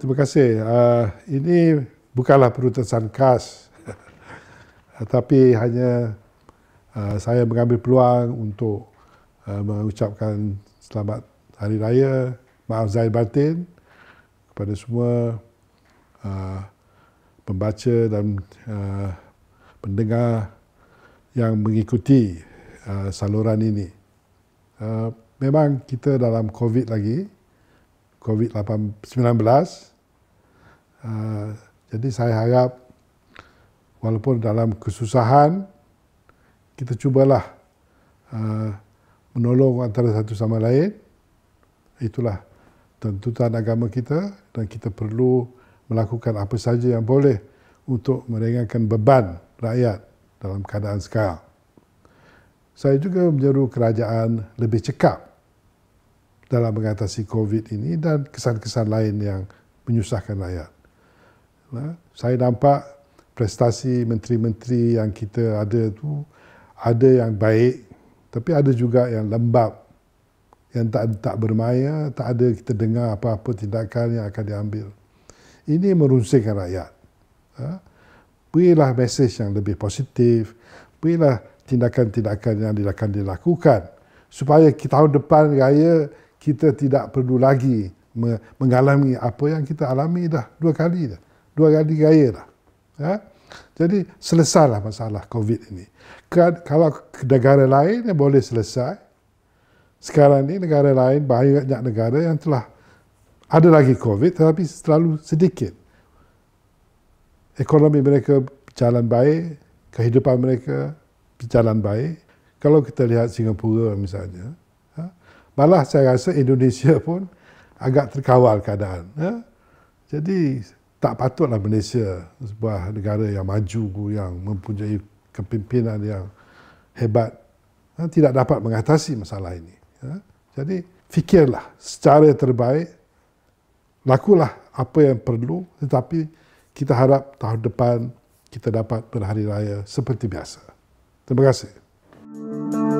Terima kasih. Uh, ini bukanlah perutusan khas. Tapi hanya uh, saya mengambil peluang untuk uh, mengucapkan selamat Hari Raya, maaf Zahir Batin kepada semua uh, pembaca dan uh, pendengar yang mengikuti uh, saluran ini. Uh, memang kita dalam COVID lagi, COVID-19. Uh, jadi saya harap walaupun dalam kesusahan, kita cubalah uh, menolong antara satu sama lain. Itulah tuntutan agama kita dan kita perlu melakukan apa saja yang boleh untuk meringankan beban rakyat dalam keadaan sekarang. Saya juga menyeru kerajaan lebih cekap dalam mengatasi COVID ini dan kesan-kesan lain yang menyusahkan rakyat. Nah, saya nampak prestasi menteri-menteri yang kita ada tu ada yang baik tapi ada juga yang lembab yang tak tak bermaya, tak ada kita dengar apa-apa tindakan yang akan diambil. Ini merunsingkan rakyat. Ha? Berilah mesej yang lebih positif, pilihlah tindakan-tindakan yang akan dilakukan supaya kita tahun depan gaya kita tidak perlu lagi mengalami apa yang kita alami dah dua kali dah. Dua kali gaya dah. Ya? Jadi selesailah masalah COVID ini. Kan, kalau negara lain yang boleh selesai, sekarang ini negara lain, banyak negara yang telah ada lagi COVID tetapi selalu sedikit. Ekonomi mereka berjalan baik, kehidupan mereka berjalan baik. Kalau kita lihat Singapura misalnya, malah saya rasa Indonesia pun agak terkawal keadaan. Ya? Jadi tak patutlah Malaysia sebuah negara yang maju, yang mempunyai kepimpinan yang hebat, ya? tidak dapat mengatasi masalah ini. Ya? Jadi fikirlah secara terbaik, lakulah apa yang perlu, tetapi kita harap tahun depan kita dapat berhari raya seperti biasa. Terima kasih. thank you